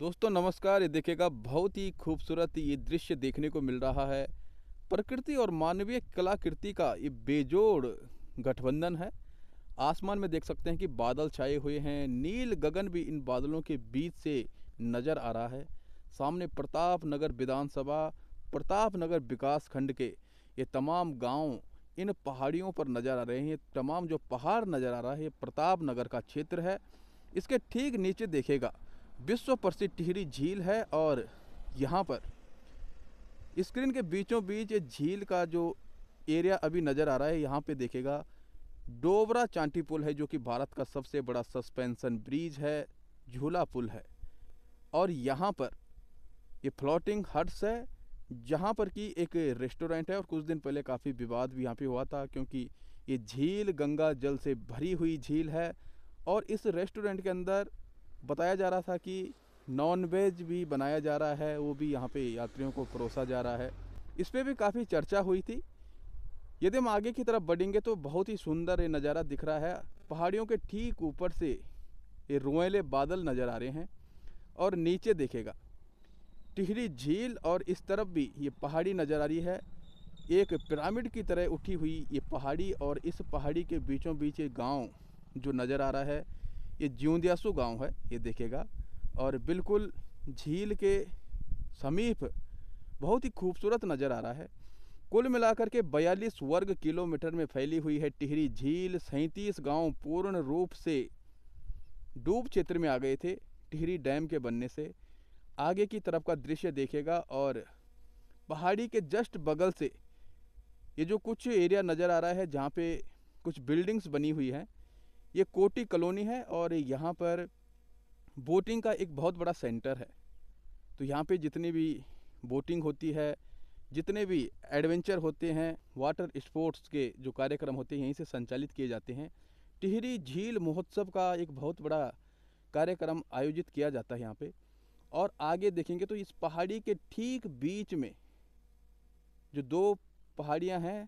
दोस्तों नमस्कार ये देखिएगा बहुत ही खूबसूरत ये दृश्य देखने को मिल रहा है प्रकृति और मानवीय कलाकृति का ये बेजोड़ गठबंधन है आसमान में देख सकते हैं कि बादल छाए हुए हैं नील गगन भी इन बादलों के बीच से नज़र आ रहा है सामने प्रताप नगर विधानसभा प्रताप नगर विकास खंड के ये तमाम गांव इन पहाड़ियों पर नज़र आ रहे हैं तमाम जो पहाड़ नज़र आ रहा है ये प्रताप नगर का क्षेत्र है इसके ठीक नीचे देखेगा विश्व प्रसिद्ध टिहरी झील है और यहाँ पर स्क्रीन के बीचों बीच झील का जो एरिया अभी नज़र आ रहा है यहाँ पे देखेगा डोबरा चांटी पुल है जो कि भारत का सबसे बड़ा सस्पेंशन ब्रिज है झूला पुल है और यहाँ पर ये फ्लोटिंग हट्स है जहाँ पर कि एक रेस्टोरेंट है और कुछ दिन पहले काफ़ी विवाद भी यहाँ पे हुआ था क्योंकि ये झील गंगा जल से भरी हुई झील है और इस रेस्टोरेंट के अंदर बताया जा रहा था कि नॉन वेज भी बनाया जा रहा है वो भी यहाँ पे यात्रियों को परोसा जा रहा है इस पर भी काफ़ी चर्चा हुई थी यदि हम आगे की तरफ बढ़ेंगे तो बहुत ही सुंदर ये नज़ारा दिख रहा है पहाड़ियों के ठीक ऊपर से ये रोएले बादल नज़र आ रहे हैं और नीचे देखेगा टिहरी झील और इस तरफ भी ये पहाड़ी नज़र आ रही है एक पिरामिड की तरह उठी हुई ये पहाड़ी और इस पहाड़ी के बीचों बीच ये गाँव जो नज़र आ रहा है ये ज्यूंदियासू गांव है ये देखेगा और बिल्कुल झील के समीप बहुत ही खूबसूरत नज़र आ रहा है कुल मिलाकर के 42 वर्ग किलोमीटर में फैली हुई है टिहरी झील सैंतीस गांव पूर्ण रूप से डूब क्षेत्र में आ गए थे टिहरी डैम के बनने से आगे की तरफ का दृश्य देखेगा और पहाड़ी के जस्ट बगल से ये जो कुछ एरिया नज़र आ रहा है जहाँ पे कुछ बिल्डिंग्स बनी हुई हैं ये कोटी कॉलोनी है और यहाँ पर बोटिंग का एक बहुत बड़ा सेंटर है तो यहाँ पे जितनी भी बोटिंग होती है जितने भी एडवेंचर होते हैं वाटर स्पोर्ट्स के जो कार्यक्रम होते हैं यहीं से संचालित किए जाते हैं टिहरी झील महोत्सव का एक बहुत बड़ा कार्यक्रम आयोजित किया जाता है यहाँ पे और आगे देखेंगे तो इस पहाड़ी के ठीक बीच में जो दो पहाड़ियाँ हैं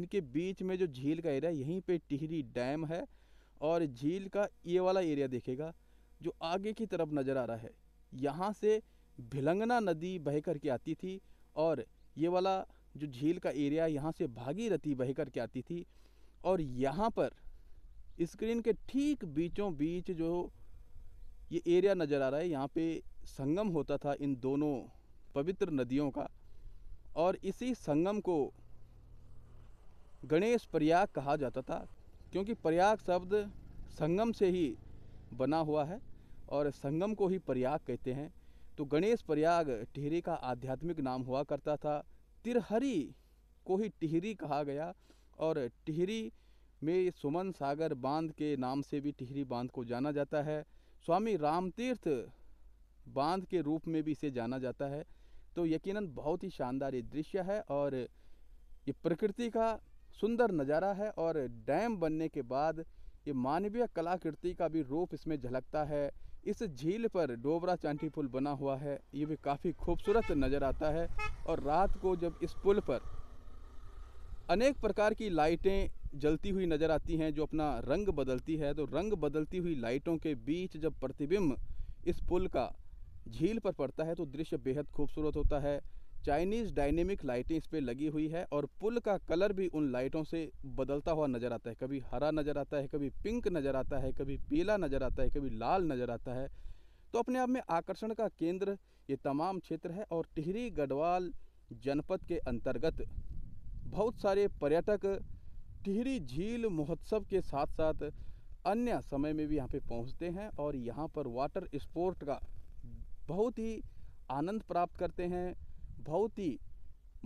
इनके बीच में जो झील का एरिया यहीं पे टिहरी डैम है और झील का ये वाला एरिया देखेगा जो आगे की तरफ नज़र आ रहा है यहाँ से भिलंगना नदी बह कर के आती थी और ये वाला जो झील का एरिया यहाँ से भागीरथी बह कर के आती थी और यहाँ पर स्क्रीन के ठीक बीचों बीच जो ये एरिया नज़र आ रहा है यहाँ पे संगम होता था इन दोनों पवित्र नदियों का और इसी संगम को गणेश प्रयाग कहा जाता था क्योंकि प्रयाग शब्द संगम से ही बना हुआ है और संगम को ही प्रयाग कहते हैं तो गणेश प्रयाग टिहरी का आध्यात्मिक नाम हुआ करता था तिरहरी को ही टिहरी कहा गया और टिहरी में सुमन सागर बांध के नाम से भी टिहरी बांध को जाना जाता है स्वामी रामतीर्थ बांध के रूप में भी इसे जाना जाता है तो यकीनन बहुत ही शानदार ये दृश्य है और ये प्रकृति का सुंदर नज़ारा है और डैम बनने के बाद ये मानवीय कलाकृति का भी रूप इसमें झलकता है इस झील पर डोबरा चांटी पुल बना हुआ है ये भी काफ़ी खूबसूरत नज़र आता है और रात को जब इस पुल पर अनेक प्रकार की लाइटें जलती हुई नज़र आती हैं जो अपना रंग बदलती है तो रंग बदलती हुई लाइटों के बीच जब प्रतिबिंब इस पुल का झील पर पड़ता है तो दृश्य बेहद खूबसूरत होता है चाइनीज़ डायनेमिक इस पर लगी हुई है और पुल का कलर भी उन लाइटों से बदलता हुआ नज़र आता है कभी हरा नज़र आता है कभी पिंक नज़र आता है कभी पीला नज़र आता है कभी लाल नज़र आता है तो अपने आप में आकर्षण का केंद्र ये तमाम क्षेत्र है और टिहरी गढ़वाल जनपद के अंतर्गत बहुत सारे पर्यटक टिहरी झील महोत्सव के साथ साथ अन्य समय में भी यहाँ पे पहुँचते हैं और यहाँ पर वाटर स्पोर्ट का बहुत ही आनंद प्राप्त करते हैं बहुत ही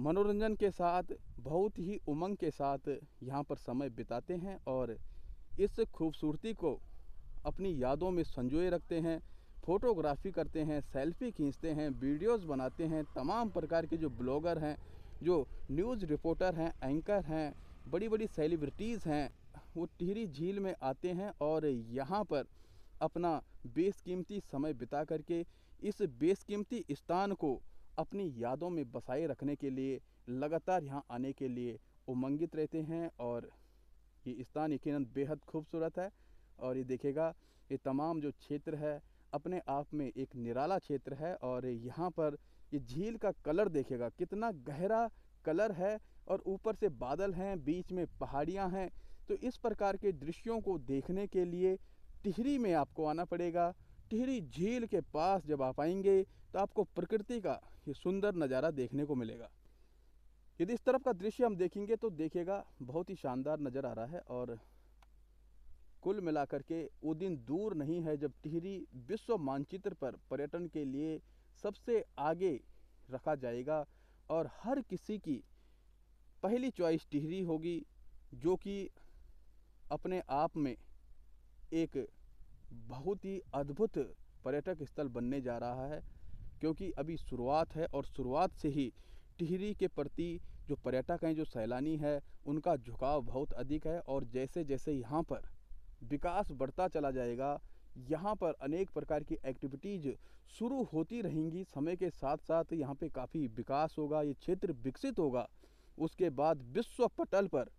मनोरंजन के साथ बहुत ही उमंग के साथ यहाँ पर समय बिताते हैं और इस खूबसूरती को अपनी यादों में संजोए रखते हैं फ़ोटोग्राफी करते हैं सेल्फी खींचते हैं वीडियोस बनाते हैं तमाम प्रकार के जो ब्लॉगर हैं जो न्यूज़ रिपोर्टर हैं एंकर हैं बड़ी बड़ी सेलिब्रिटीज़ हैं वो टिहरी झील में आते हैं और यहाँ पर अपना बेशकीमती समय बिता करके इस बेशकीमती स्थान को अपनी यादों में बसाए रखने के लिए लगातार यहाँ आने के लिए उमंगित रहते हैं और ये स्थान यकीन बेहद खूबसूरत है और ये देखेगा ये तमाम जो क्षेत्र है अपने आप में एक निराला क्षेत्र है और यहाँ पर ये झील का कलर देखेगा कितना गहरा कलर है और ऊपर से बादल हैं बीच में पहाड़ियाँ हैं तो इस प्रकार के दृश्यों को देखने के लिए टिहरी में आपको आना पड़ेगा टिहरी झील के पास जब आप आएंगे तो आपको प्रकृति का ये सुंदर नज़ारा देखने को मिलेगा यदि इस तरफ का दृश्य हम देखेंगे तो देखेगा बहुत ही शानदार नज़र आ रहा है और कुल मिलाकर के वो दिन दूर नहीं है जब टिहरी विश्व मानचित्र पर पर्यटन के लिए सबसे आगे रखा जाएगा और हर किसी की पहली चॉइस टिहरी होगी जो कि अपने आप में एक बहुत ही अद्भुत पर्यटक स्थल बनने जा रहा है क्योंकि अभी शुरुआत है और शुरुआत से ही टिहरी के प्रति जो पर्यटक हैं जो सैलानी है उनका झुकाव बहुत अधिक है और जैसे जैसे यहाँ पर विकास बढ़ता चला जाएगा यहाँ पर अनेक प्रकार की एक्टिविटीज़ शुरू होती रहेंगी समय के साथ साथ यहाँ पे काफ़ी विकास होगा ये क्षेत्र विकसित होगा उसके बाद विश्व पटल पर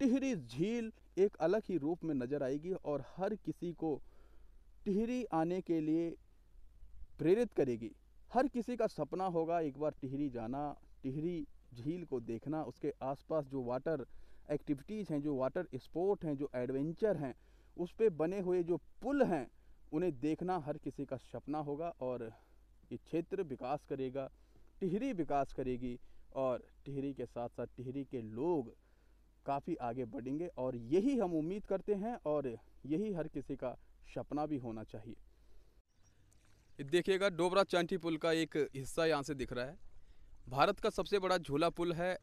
टिहरी झील एक अलग ही रूप में नज़र आएगी और हर किसी को टिहरी आने के लिए प्रेरित करेगी हर किसी का सपना होगा एक बार टिहरी जाना टिहरी झील को देखना उसके आसपास जो वाटर एक्टिविटीज़ हैं जो वाटर स्पोर्ट हैं जो एडवेंचर हैं उस पर बने हुए जो पुल हैं उन्हें देखना हर किसी का सपना होगा और ये क्षेत्र विकास करेगा टिहरी विकास करेगी और टिहरी के साथ साथ टिहरी के लोग काफ़ी आगे बढ़ेंगे और यही हम उम्मीद करते हैं और यही हर किसी का सपना भी होना चाहिए देखिएगा डोबरा चांठी पुल का एक हिस्सा यहाँ से दिख रहा है भारत का सबसे बड़ा झूला पुल है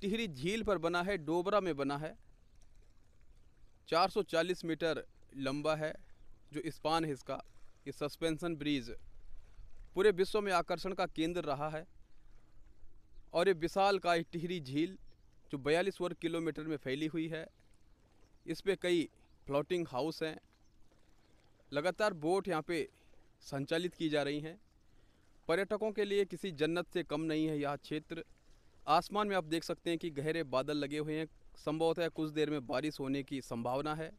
टिहरी झील पर बना है डोबरा में बना है 440 मीटर लंबा है जो स्पान है इसका ये सस्पेंशन ब्रिज पूरे विश्व में आकर्षण का केंद्र रहा है और ये विशाल का टिहरी झील जो बयालीस वर्ग किलोमीटर में फैली हुई है इस पर कई फ्लोटिंग हाउस हैं लगातार बोट यहाँ पे संचालित की जा रही हैं पर्यटकों के लिए किसी जन्नत से कम नहीं है यह क्षेत्र आसमान में आप देख सकते हैं कि गहरे बादल लगे हुए हैं संभवतः कुछ देर में बारिश होने की संभावना है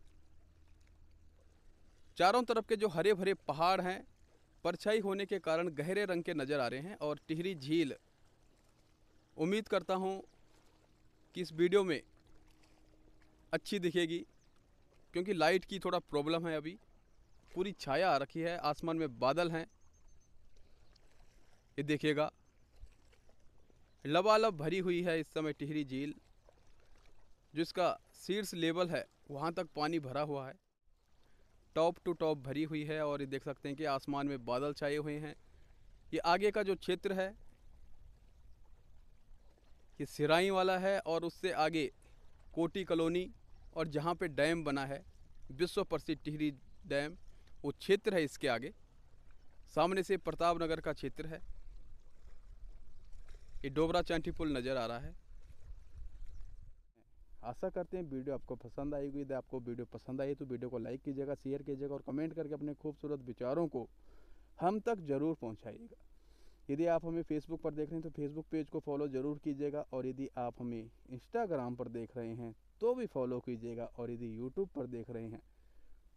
चारों तरफ के जो हरे भरे पहाड़ हैं परछाई होने के कारण गहरे रंग के नज़र आ रहे हैं और टिहरी झील उम्मीद करता हूँ कि इस वीडियो में अच्छी दिखेगी क्योंकि लाइट की थोड़ा प्रॉब्लम है अभी पूरी छाया रखी है आसमान में बादल हैं ये देखिएगा लबालब भरी हुई है इस समय टिहरी झील जिसका शीर्ष लेवल है वहाँ तक पानी भरा हुआ है टॉप टू टॉप भरी हुई है और ये देख सकते हैं कि आसमान में बादल छाए हुए हैं ये आगे का जो क्षेत्र है ये सिराई वाला है और उससे आगे कोटी कॉलोनी और जहाँ पे डैम बना है विश्व प्रसिद्ध टिहरी डैम वो क्षेत्र है इसके आगे सामने से प्रताप नगर का क्षेत्र है ये डोबरा चांटी पुल नज़र आ रहा है आशा करते हैं वीडियो आपको पसंद आएगी यदि आपको वीडियो पसंद आई तो वीडियो को लाइक कीजिएगा शेयर कीजिएगा और कमेंट करके अपने खूबसूरत विचारों को हम तक ज़रूर पहुंचाइएगा यदि आप हमें फेसबुक पर देख रहे हैं तो फेसबुक पेज को फॉलो ज़रूर कीजिएगा और यदि आप हमें इंस्टाग्राम पर देख रहे हैं तो भी फॉलो कीजिएगा और यदि यूट्यूब पर देख रहे हैं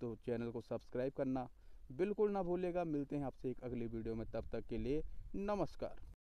तो चैनल को सब्सक्राइब करना बिल्कुल ना भूलेगा मिलते हैं आपसे एक अगली वीडियो में तब तक के लिए नमस्कार